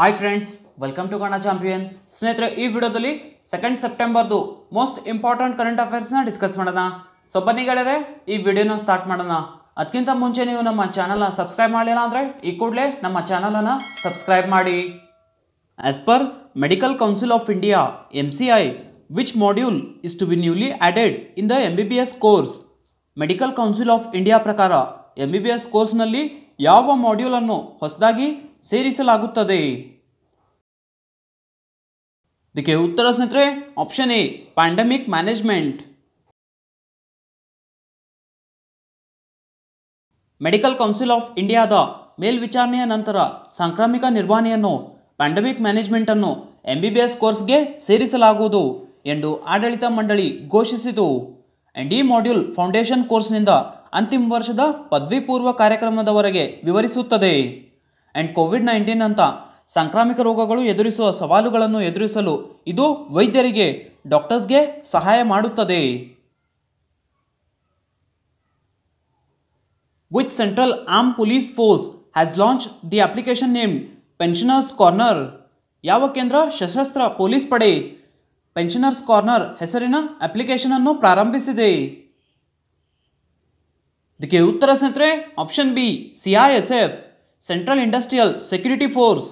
Hi friends welcome to Kannada champion ಸ್ನೇಹಿತರೆ ಈ ವಿಡಿಯೋದಲ್ಲಿ ಸೆಕೆಂಡ್ ಸೆಪ್ಟೆಂಬರ್ದು ಮೋಸ್ಟ್ ಇಂಪಾರ್ಟೆಂಟ್ ಕರೆಂಟ್ ಅಫೇರ್ಸ್ನ ಡಿಸ್ಕಸ್ ಮಾಡೋಣ ಸೊ ಬನ್ನಿ ಗೆಳೆಯರೆ ಈ ವಿಡಿಯೋನ ಸ್ಟಾರ್ಟ್ ಮಾಡೋಣ ಅದಕ್ಕಿಂತ ಮುಂಚೆ ನೀವು ನಮ್ಮ ಚಾನಲ್ನ ಸಬ್ಸ್ಕ್ರೈಬ್ ಮಾಡಲಿಲ್ಲ ಅಂದರೆ ಈ ಕೂಡಲೇ ನಮ್ಮ ಚಾನಲನ್ನು ಸಬ್ಸ್ಕ್ರೈಬ್ ಮಾಡಿ as per medical council of India M C I which module is to be newly added in the M B B S course ಮೆಡಿಕಲ್ ಕೌನ್ಸಿಲ್ ಆಫ್ ಇಂಡಿಯಾ ಪ್ರಕಾರ ಎಮ್ ಬಿ ಬಿ ಎಸ್ ಕೋರ್ಸ್ನಲ್ಲಿ ಯಾವ ಮಾಡ್ಯೂಲನ್ನು ಹೊಸದಾಗಿ ಸೇರಿಸಲಾಗುತ್ತದೆ ಇದಕ್ಕೆ ಉತ್ತರ ಸ್ನೇಹಿತರೆ option A pandemic management medical council of ಇಂಡಿಯಾದ ಮೇಲ್ವಿಚಾರಣೆಯ ನಂತರ ಸಾಂಕ್ರಾಮಿಕ ನಿರ್ವಹಣೆಯನ್ನು ಪ್ಯಾಂಡಮಿಕ್ ಮ್ಯಾನೇಜ್ಮೆಂಟನ್ನು ಅನ್ನು ಬಿ ಬಿ ಎಸ್ ಕೋರ್ಸ್ಗೆ ಸೇರಿಸಲಾಗುವುದು ಎಂದು ಆಡಳಿತ ಮಂಡಳಿ ಘೋಷಿಸಿತು ಅಂಡ್ ಈ ಮಾಡ್ಯೂಲ್ ಫೌಂಡೇಶನ್ ಕೋರ್ಸ್ನಿಂದ ಅಂತಿಮ ವರ್ಷದ ಪದವಿ ಪೂರ್ವ ಕಾರ್ಯಕ್ರಮದವರೆಗೆ ವಿವರಿಸುತ್ತದೆ ಆ್ಯಂಡ್ ಕೋವಿಡ್ ನೈನ್ಟೀನ್ ಅಂತ ಸಾಂಕ್ರಾಮಿಕ ರೋಗಗಳು ಎದುರಿಸುವ ಸವಾಲುಗಳನ್ನು ಎದುರಿಸಲು ಇದು ವೈದ್ಯರಿಗೆ ಡಾಕ್ಟರ್ಸ್ಗೆ ಸಹಾಯ ಮಾಡುತ್ತದೆ which central arm police force has launch the application name pensioners corner ಯಾವ ಕೇಂದ್ರ ಸಶಸ್ತ್ರ ಪೊಲೀಸ್ ಪಡೆ ಪೆನ್ಷನರ್ಸ್ ಕಾರ್ನರ್ ಹೆಸರಿನ ಅಪ್ಲಿಕೇಶನ್ ಅನ್ನು ಪ್ರಾರಂಭಿಸಿದೆ ಇದಕ್ಕೆ ಉತ್ತರ ಸ್ನೇಹಿತರೆ option B C I S F central industrial security force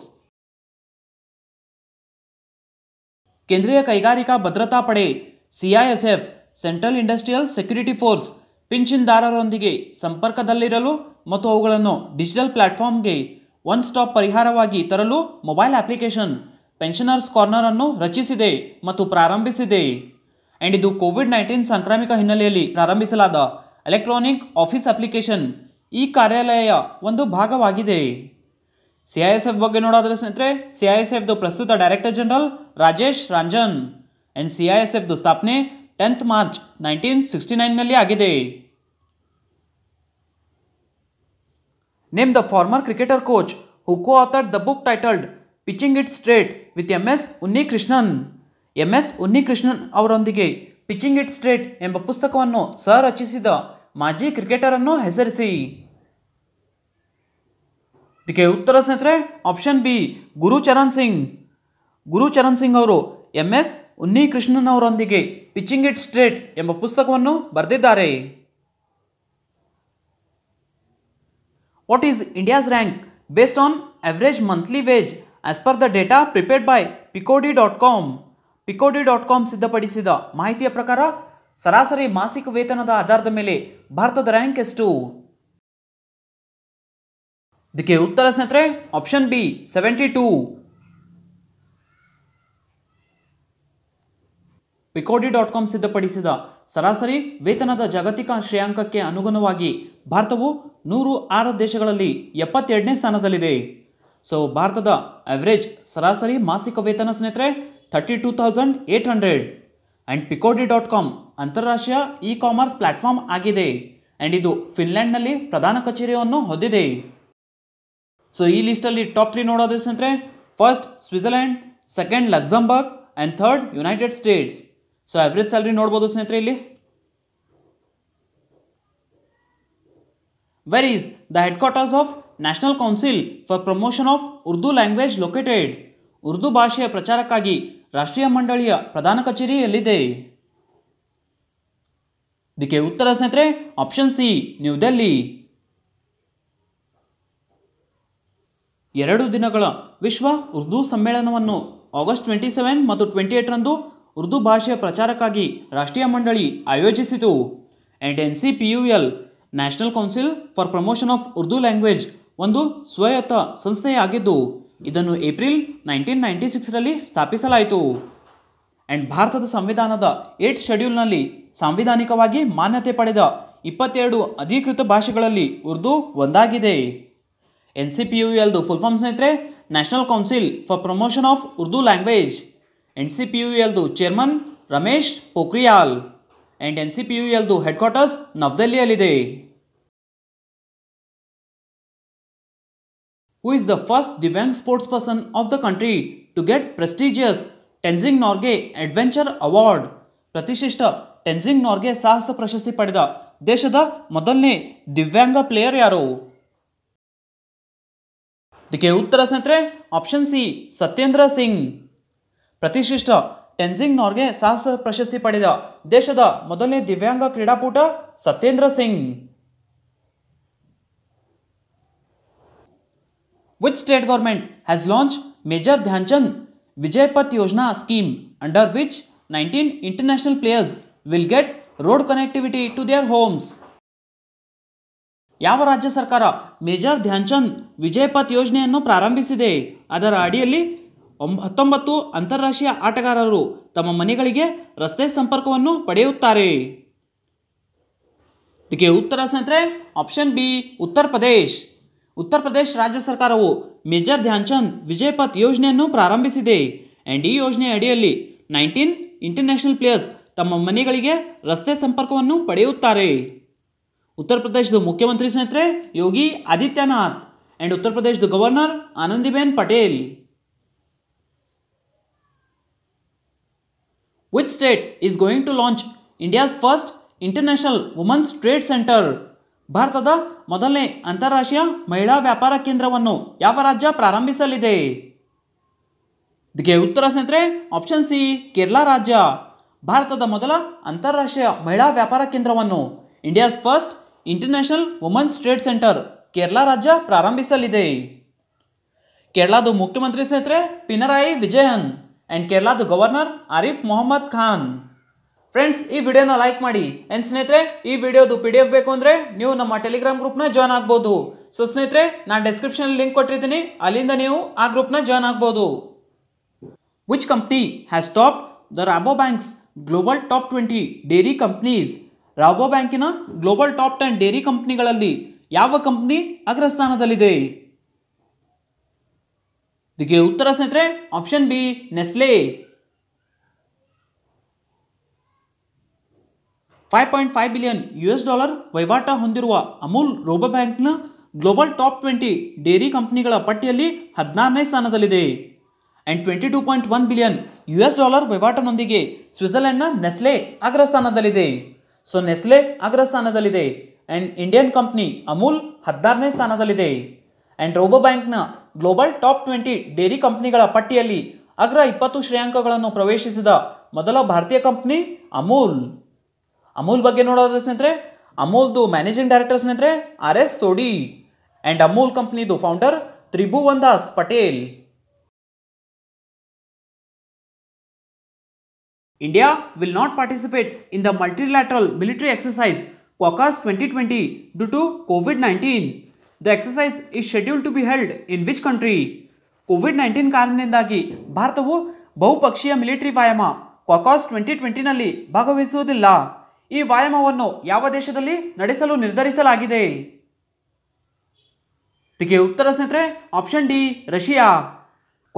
ಕೇಂದ್ರೀಯ ಕೈಗಾರಿಕಾ ಭದ್ರತಾ ಪಡೆ CISF central industrial security force ಪಿಂಚಿನ್ದಾರರೊಂದಿಗೆ ಸಂಪರ್ಕದಲ್ಲಿರಲು ಮತ್ತು ಅವುಗಳನ್ನು ಡಿಜಿಟಲ್ ಪ್ಲಾಟ್ಫಾರ್ಮ್ಗೆ ಒನ್ ಸ್ಟಾಪ್ ಪರಿಹಾರವಾಗಿ ತರಲು ಮೊಬೈಲ್ ಅಪ್ಲಿಕೇಶನ್ ಪೆನ್ಷನರ್ಸ್ ಕಾರ್ನರ್ ಅನ್ನು ರಚಿಸಿದೆ ಮತ್ತು ಪ್ರಾರಂಭಿಸಿದೆ ಆ್ಯಂಡ್ ಇದು ಕೋವಿಡ್ ನೈನ್ಟೀನ್ ಸಾಂಕ್ರಾಮಿಕ ಹಿನ್ನೆಲೆಯಲ್ಲಿ ಪ್ರಾರಂಭಿಸಲಾದ ಎಲೆಕ್ಟ್ರಾನಿಕ್ ಆಫೀಸ್ ಅಪ್ಲಿಕೇಶನ್ ಈ ಕಾರ್ಯಾಲಯ ಒಂದು ಭಾಗವಾಗಿದೆ ಸಿ ಐ ಎಸ್ ಎಫ್ ಬಗ್ಗೆ ನೋಡಾದ್ರೆ ಸ್ನೇಹಿತರೆ ಸಿ ಎಸ್ ಎಫ್ದು ಪ್ರಸ್ತುತ director general Rajesh Ranjan and C I S ಎಫ್ದು ಸ್ಥಾಪನೆ ಟೆಂತ್ ಮಾರ್ಚ್ ನೈನ್ಟೀನ್ ಸಿಕ್ಸ್ಟಿ ನೈನ್ನಲ್ಲಿ ಆಗಿದೆ name the former cricketer coach who co authored the book titled pitching it straight with M S Unnikrishnan M S Unnikrishnan ಅವರೊಂದಿಗೆ pitching it straight ಎಂಬ ಪುಸ್ತಕವನ್ನು ಸಹ ರಚಿಸಿದ ಮಾಜಿ ಕ್ರಿಕೆಟರನ್ನು ಹೆಸರಿಸಿ ಇದಕ್ಕೆ ಉತ್ತರ ಸ್ನೇಹಿತರೆ ಆಪ್ಷನ್ ಬಿ ಗುರುಚರಣ್ ಸಿಂಗ್ ಗುರುಚರಣ್ ಸಿಂಗ್ ಅವರು ಎಂ ಎಸ್ ಉನ್ನಿಕೃಷ್ಣನ್ ಅವರೊಂದಿಗೆ ಪಿಚಿಂಗ್ ಇಟ್ ಸ್ಟ್ರೇಟ್ ಎಂಬ ಪುಸ್ತಕವನ್ನು ಬರೆದಿದ್ದಾರೆ what is India's rank based on average monthly wage as per the data prepared by Picodi dot com Picodi dot com ಸಿದ್ಧಪಡಿಸಿದ ಮಾಹಿತಿಯ ಪ್ರಕಾರ ಸರಾಸರಿ ಮಾಸಿಕ ವೇತನದ ಆಧಾರದ ಮೇಲೆ ಭಾರತದ ರ್ಯಾಂಕ್ ಎಷ್ಟು ಇದಕ್ಕೆ ಉತ್ತರ ಸ್ನೇಹಿತರೆ option B seventy two Picodi dot com ಸಿದ್ಧಪಡಿಸಿದ ಸರಾಸರಿ ವೇತನದ ಜಾಗತಿಕ ಶ್ರೇಯಾಂಕಕ್ಕೆ ಅನುಗುಣವಾಗಿ ಭಾರತವು ನೂರು ಆರು ದೇಶಗಳಲ್ಲಿ ಎಪ್ಪತ್ತೆರಡನೇ ಸ್ಥಾನದಲ್ಲಿದೆ ಸೊ ಭಾರತದ ಅವರೇಜ್ ಸರಾಸರಿ ಮಾಸಿಕ ವೇತನ ಸ್ನೇಹಿತರೆ thirty two thousand eight hundred and Picodi dot com ಅಂತಾರಾಷ್ಟ್ರೀಯ ಇ ಕಾಮರ್ಸ್ ಪ್ಲಾಟ್ಫಾರ್ಮ್ ಆಗಿದೆ ಆ್ಯಂಡ್ ಇದು ಫಿನ್ಲ್ಯಾಂಡ್ನಲ್ಲಿ ಪ್ರಧಾನ ಕಚೇರಿಯನ್ನು ಹೊಂದಿದೆ ಸೊ ಈ ಲಿಸ್ಟಲ್ಲಿ ಟಾಪ್ ತ್ರೀ ಸ್ನೇಹಿತರೆ first Switzerland second Luxembourg and third United States so average salary ನೋಡ್ಬೋದು ಸ್ನೇಹಿತರೆ ಇಲ್ಲಿ where is the headquarters of national council for promotion of Urdu language located Urdu ಭಾಷೆಯ ಪ್ರಚಾರಕ್ಕಾಗಿ ರಾಷ್ಟ್ರೀಯ ಮಂಡಳಿಯ ಪ್ರಧಾನ ಕಚೇರಿ ಎಲ್ಲಿದೆ ಇದಕ್ಕೆ ಉತ್ತರ ಸ್ನೇಹಿತರೆ ಆಪ್ಷನ್ ಸಿ ನ್ಯೂ ದೆಲ್ಲಿ ಎರಡು ದಿನಗಳ ವಿಶ್ವ ಉರ್ದು ಸಮ್ಮೇಳನವನ್ನು ಆಗಸ್ಟ್ ಟ್ವೆಂಟಿ ಸೆವೆನ್ ಮತ್ತು ಟ್ವೆಂಟಿ ಏಟ್ರಂದು ಉರ್ದು ಭಾಷೆಯ ಪ್ರಚಾರಕ್ಕಾಗಿ ರಾಷ್ಟ್ರೀಯ ಮಂಡಳಿ ಆಯೋಜಿಸಿತು and N C P U L national council for promotion of Urdu language ಒಂದು ಸ್ವಾಯತ್ತ ಸಂಸ್ಥೆಯಾಗಿದ್ದು ಇದನ್ನು ಏಪ್ರಿಲ್ ನೈನ್ಟೀನ್ ನೈಂಟಿ ಸಿಕ್ಸ್ರಲ್ಲಿ ಸ್ಥಾಪಿಸಲಾಯಿತು ಆ್ಯಂಡ್ ಭಾರತದ ಸಂವಿಧಾನದ ಏಟ್ ಶೆಡ್ಯೂಲ್ನಲ್ಲಿ ಸಾಂವಿಧಾನಿಕವಾಗಿ ಮಾನ್ಯತೆ ಪಡೆದ ಇಪ್ಪತ್ತೆರಡು ಅಧಿಕೃತ ಭಾಷೆಗಳಲ್ಲಿ ಉರ್ದು ಒಂದಾಗಿದೆ ಎನ್ ಸಿ ಪಿ ಯು ಎಲ್ದು ಫುಲ್ ಫಾರ್ಮ್ ಸ್ನೇಹಿತರೆ national council for promotion of Urdu language N C P U ಎಲ್ದು chairman Ramesh Pokhriyal and N C P U ಎಲ್ದು ಹೆಡ್ ಕ್ವಾರ್ಟರ್ಸ್ ನವದೆಹಲಿಯಲ್ಲಿದೆ who is the first Divyang sports person of the country to get prestigious Tenzing Norgay adventure award ಪ್ರತಿಷ್ಠಿಷ್ಟ ಟೆನ್ಸಿಂಗ್ ನಾರ್ಗೆ ಸಾಹಸ ಪ್ರಶಸ್ತಿ ಪಡೆದ ದೇಶದ ಮೊದಲನೇ ದಿವ್ಯಾಂಗ ಪ್ಲೇಯರ್ ಯಾರು देखिए उत्तर स्ने ऑप्शन सी सत्येंद्र सिंग प्रतिशिष्ट टेनजिंग नॉर्गे साहस प्रशस्ति पड़द देश मोदलने दिव्यांग क्रीडापूट Satyendra Singh which state government has launch major Dhyanchand Vijay Path Yojana scheme under which 19 international players will get road connectivity to their homes ಯಾವ ರಾಜ್ಯ ಸರ್ಕಾರ ಮೇಜರ್ ಧ್ಯಾನ್ಚಂದ್ ವಿಜಯಪಥ್ ಯೋಜನೆಯನ್ನು ಪ್ರಾರಂಭಿಸಿದೆ ಅದರ ಅಡಿಯಲ್ಲಿ ಹತ್ತೊಂಬತ್ತು ಅಂತಾರಾಷ್ಟ್ರೀಯ ಆಟಗಾರರು ತಮ್ಮ ಮನೆಗಳಿಗೆ ರಸ್ತೆ ಸಂಪರ್ಕವನ್ನು ಪಡೆಯುತ್ತಾರೆ ಇದಕ್ಕೆ ಉತ್ತರ ಸ್ನೇಹಿತರೆ ಆಪ್ಷನ್ ಬಿ ಉತ್ತರ ಪ್ರದೇಶ್ ಉತ್ತರ ಪ್ರದೇಶ್ ರಾಜ್ಯ ಸರ್ಕಾರವು ಮೇಜರ್ ಧ್ಯಾನ್ಚಂದ್ ವಿಜಯಪಥ್ ಯೋಜನೆಯನ್ನು ಪ್ರಾರಂಭಿಸಿದೆ ಆ್ಯಂಡ್ ಈ ಯೋಜನೆಯ ಅಡಿಯಲ್ಲಿ ನೈನ್ಟೀನ್ ಇಂಟರ್ನ್ಯಾಷನಲ್ ಪ್ಲೇಯರ್ಸ್ ತಮ್ಮ ಮನೆಗಳಿಗೆ ರಸ್ತೆ ಸಂಪರ್ಕವನ್ನು ಪಡೆಯುತ್ತಾರೆ ಉತ್ತರ ಪ್ರದೇಶದ ಮುಖ್ಯಮಂತ್ರಿ ಸ್ನೇಹಿತರೆ ಯೋಗಿ ಆದಿತ್ಯನಾಥ್ ಆ್ಯಂಡ್ ಉತ್ತರ ಪ್ರದೇಶದ governor Anandiben Patel which state is going to launch India's first international women's trade centre ಭಾರತದ ಮೊದಲನೇ ಅಂತಾರಾಷ್ಟ್ರೀಯ ಮಹಿಳಾ ವ್ಯಾಪಾರ ಕೇಂದ್ರವನ್ನು ಯಾವ ರಾಜ್ಯ ಪ್ರಾರಂಭಿಸಲಿದೆ ಇದಕ್ಕೆ ಉತ್ತರ ಸ್ನೇಹಿತರೆ ಆಪ್ಷನ್ ಸಿ ಕೇರಳ ರಾಜ್ಯ ಭಾರತದ ಮೊದಲ ಅಂತಾರಾಷ್ಟ್ರೀಯ ಮಹಿಳಾ ವ್ಯಾಪಾರ ಕೇಂದ್ರವನ್ನು India's first international women's trade centre Kerala ರಾಜ್ಯ ಪ್ರಾರಂಭಿಸಲಿದೆ ಕೇರಳದ ಮುಖ್ಯಮಂತ್ರಿ ಸ್ನೇಹಿತರೆ ಪಿನರಾಯಿ ವಿಜಯನ್ ಆ್ಯಂಡ್ ಕೇರಳದ ಗವರ್ನರ್ ಆರಿಫ್ ಮೊಹಮ್ಮದ್ ಖಾನ್ ಫ್ರೆಂಡ್ಸ್ ಈ ವಿಡಿಯೋನ ಲೈಕ್ ಮಾಡಿ ಆ್ಯಂಡ್ ಸ್ನೇಹಿತರೆ ಈ ವಿಡಿಯೋದು ಪಿ ಡಿ ಎಫ್ ಬೇಕು ಅಂದರೆ ನೀವು ನಮ್ಮ ಟೆಲಿಗ್ರಾಮ್ ಗ್ರೂಪ್ನ ಜಾಯ್ನ್ ಆಗ್ಬೋದು ಸೊ ಸ್ನೇಹಿತರೆ ನಾನು ಡಿಸ್ಕ್ರಿಪ್ಷನ್ ಲಿಂಕ್ ಕೊಟ್ಟಿರ್ತೀನಿ ಅಲ್ಲಿಂದ ನೀವು ಆ ಗ್ರೂಪ್ನ ಜಾಯ್ನ್ ಆಗ್ಬೋದು which company has top the Rabobank's global top twenty dairy companies ರಾಬೋ ಬ್ಯಾಂಕಿನ ಗ್ಲೋಬಲ್ ಟಾಪ್ ಟೆನ್ ಡೇರಿ ಕಂಪ್ನಿಗಳಲ್ಲಿ ಯಾವ ಕಂಪ್ನಿ ಅಗ್ರಸ್ಥಾನದಲ್ಲಿದೆ ಇದಕ್ಕೆ ಉತ್ತರ ಸ್ನೇಹಿತರೆ option B Nestle five point five billion U S dollar ವಹಿವಾಟ ಹೊಂದಿರುವ ಅಮೂಲ್ ರೋಬೋ ಬ್ಯಾಂಕ್ನ ಗ್ಲೋಬಲ್ ಟಾಪ್ ಟ್ವೆಂಟಿ ಡೇರಿ ಕಂಪ್ನಿಗಳ ಪಟ್ಟಿಯಲ್ಲಿ ಹದಿನಾರನೇ ಸ್ಥಾನದಲ್ಲಿದೆ and twenty two point one billion U S dollar ವಹಿವಾಟನೊಂದಿಗೆ ಸ್ವಿಟ್ಜರ್ಲೆಂಡ್ನ ನೆಸ್ಲೆ ಅಗ್ರಸ್ಥಾನದಲ್ಲಿದೆ ಸೊ ನೆಸ್ಲೆ ಅಗ್ರ ಸ್ಥಾನದಲ್ಲಿದೆ ಆ್ಯಂಡ್ ಇಂಡಿಯನ್ ಕಂಪ್ನಿ ಅಮೂಲ್ ಹದಿನಾರನೇ ಸ್ಥಾನದಲ್ಲಿದೆ ಆ್ಯಂಡ್ ರೋಬೋ ಬ್ಯಾಂಕ್ನ ಗ್ಲೋಬಲ್ ಟಾಪ್ ಟ್ವೆಂಟಿ ಡೇರಿ ಕಂಪ್ನಿಗಳ ಪಟ್ಟಿಯಲ್ಲಿ ಅಗ್ರ ಇಪ್ಪತ್ತು ಶ್ರೇಯಾಂಕಗಳನ್ನು ಪ್ರವೇಶಿಸಿದ ಮೊದಲ ಭಾರತೀಯ ಕಂಪ್ನಿ ಅಮೂಲ್ ಅಮೂಲ್ ಬಗ್ಗೆ ನೋಡೋದ್ರ ಸ್ನೇಹಿತರೆ ಅಮೂಲ್ದು ಮ್ಯಾನೇಜಿಂಗ್ ಡೈರೆಕ್ಟರ್ ಸ್ನೇಹಿತರೆ R S Sodhi and Amul ಕಂಪ್ನಿದು founder Tribhuvan Das Patel India will not participate in the multilateral military exercise Caucus 2020 due to COVID-19. The exercise is scheduled to be held in which country? ಕೋವಿಡ್-19 ಕಾರಣದಿಂದಾಗಿ ಭಾರತವು ಬಹುಪಕ್ಷೀಯ ಮಿಲಿಟರಿ ವ್ಯಾಯಾಮ ಕ್ವಾಕಾಸ್ ಟ್ವೆಂಟಿ ಟ್ವೆಂಟಿನಲ್ಲಿ ಭಾಗವಹಿಸುವುದಿಲ್ಲ ಈ ವ್ಯಾಯಾಮವನ್ನು ಯಾವ ದೇಶದಲ್ಲಿ ನಡೆಸಲು ನಿರ್ಧರಿಸಲಾಗಿದೆ ಇದಕ್ಕೆ ಉತ್ತರ ಸ್ನೇಹಿತರೆ option D Russia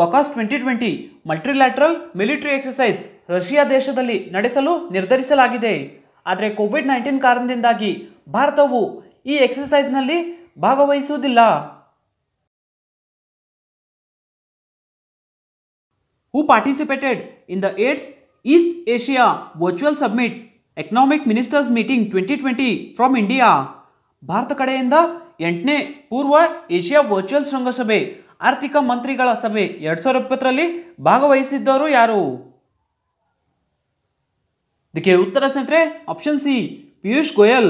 Caucasus twenty twenty multilateral military exercise Russia ದೇಶದಲ್ಲಿ ನಡೆಸಲು ನಿರ್ಧರಿಸಲಾಗಿದೆ ಆದರೆ ಕೋವಿಡ್ ನೈನ್ಟೀನ್ ಕಾರಣದಿಂದಾಗಿ ಭಾರತವು ಈ ಎಕ್ಸಸೈಸ್ನಲ್ಲಿ ಭಾಗವಹಿಸುವುದಿಲ್ಲ who participated in the eighth East Asia virtual summit economic ministers meeting twenty twenty from India Bharat ಕಡೆಯಿಂದ ಎಂಟನೇ ಪೂರ್ವ ಏಷ್ಯಾ ವರ್ಚುವಲ್ ಶೃಂಗಸಭೆ ಆರ್ಥಿಕ ಮಂತ್ರಿಗಳ ಸಭೆ ಎರಡು ಸಾವಿರದ ಇಪ್ಪತ್ತರಲ್ಲಿ ಭಾಗವಹಿಸಿದ್ದವರು ಯಾರು ಇದಕ್ಕೆ ಉತ್ತರ ಸ್ನೇಹಿತರೆ option C Piyush Goyal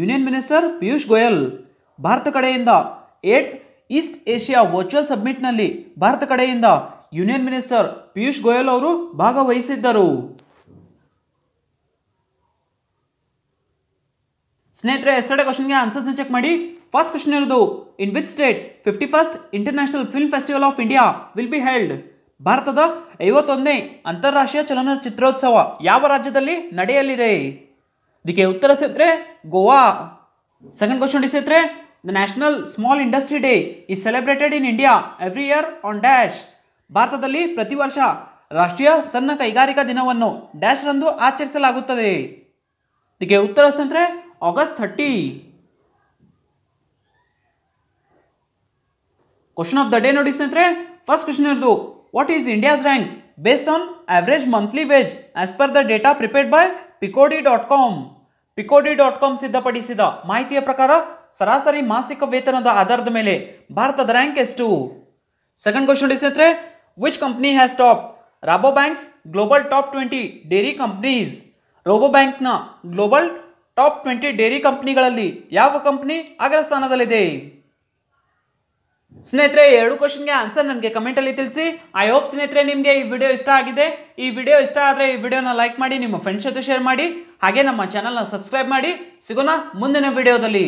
union minister Piyush Goyal Bharat ಕಡೆಯಿಂದ ಏಟ್ ಈಸ್ಟ್ ಏಷ್ಯಾ ವರ್ಚುವಲ್ ಸಬ್ಮಿಟ್ನಲ್ಲಿ ಭಾರತ ಕಡೆಯಿಂದ ಯೂನಿಯನ್ ಮಿನಿಸ್ಟರ್ ಪಿಯೂಷ್ ಗೋಯಲ್ ಅವರು ಭಾಗವಹಿಸಿದ್ದರು ಸ್ನೇಹಿತರೆ ಎಸ್ಟರ್ಡೆ ಕ್ವಶನ್ಗೆ ಆನ್ಸರ್ಸ್ನ ಚೆಕ್ ಮಾಡಿ ಫಸ್ಟ್ ಕ್ವಶನ್ ಇರೋದು in which state fifty first international film festival of India will be held ಭಾರತದ ಐವತ್ತೊಂದನೇ ಅಂತಾರಾಷ್ಟ್ರೀಯ ಚಲನಚಿತ್ರೋತ್ಸವ ಯಾವ ರಾಜ್ಯದಲ್ಲಿ ನಡೆಯಲಿದೆ ಇದಕ್ಕೆ ಉತ್ತರ ಸೇತ್ರೆ ಗೋವಾ ಸೆಕೆಂಡ್ ಕ್ವಶನ್ ಡಿಸೇತ್ರೆ the national small industry day is celebrated in India every year on dash ಭಾರತದಲ್ಲಿ ಪ್ರತಿ ವರ್ಷ ರಾಷ್ಟ್ರೀಯ ಸಣ್ಣ ಕೈಗಾರಿಕಾ ದಿನವನ್ನು ಡ್ಯಾಶ್ ರಂದು ಆಚರಿಸಲಾಗುತ್ತದೆ ಇದಕ್ಕೆ ಉತ್ತರ ಸೇತ್ರೆ August thirty question of the day ನೋಡಿ ಸ್ನೇಹಿತರೆ ಫಸ್ಟ್ ಕ್ವಶನ್ ಇರೋದು What is India's rank? Based on average monthly wage as per the data prepared by dot com ಸಿದ್ಧಪಡಿಸಿದ ಮಾಹಿತಿಯ ಪ್ರಕಾರ ಸರಾಸರಿ ಮಾಸಿಕ ವೇತನದ ಆಧಾರದ ಮೇಲೆ ಭಾರತದ ರ್ಯಾಂಕ್ ಎಷ್ಟು ಸೆಕೆಂಡ್ ಕ್ವಶನ್ ಸ್ನೇಹಿತರೆ which company has top Rabobank's global top twenty dairy companies ರೋಬೋ ಬ್ಯಾಂಕ್ನ ಗ್ಲೋಬಲ್ ಟಾಪ್ ಟ್ವೆಂಟಿ ಡೇರಿ ಕಂಪ್ನಿಗಳಲ್ಲಿ ಯಾವ ಕಂಪ್ನಿ ಅಗ್ರಸ್ಥಾನದಲ್ಲಿದೆ ಸ್ನೇಹಿತರೆ ಎರಡು ಕ್ವಶನ್ಗೆ ಆನ್ಸರ್ ನನಗೆ ಕಮೆಂಟಲ್ಲಿ ತಿಳಿಸಿ ಐ ಹೋಪ್ ಸ್ನೇಹಿತರೆ ನಿಮಗೆ ಈ ವಿಡಿಯೋ ಇಷ್ಟ ಆಗಿದೆ ಈ ವಿಡಿಯೋ ಇಷ್ಟ ಆದರೆ ಈ ವಿಡಿಯೋನ ಲೈಕ್ ಮಾಡಿ ನಿಮ್ಮ ಫ್ರೆಂಡ್ಸ್ ಜೊತೆ ಶೇರ್ ಮಾಡಿ ಹಾಗೆ ನಮ್ಮ ಚಾನಲ್ನ ಸಬ್ಸ್ಕ್ರೈಬ್ ಮಾಡಿ ಸಿಗೋಣ ಮುಂದಿನ ವಿಡಿಯೋದಲ್ಲಿ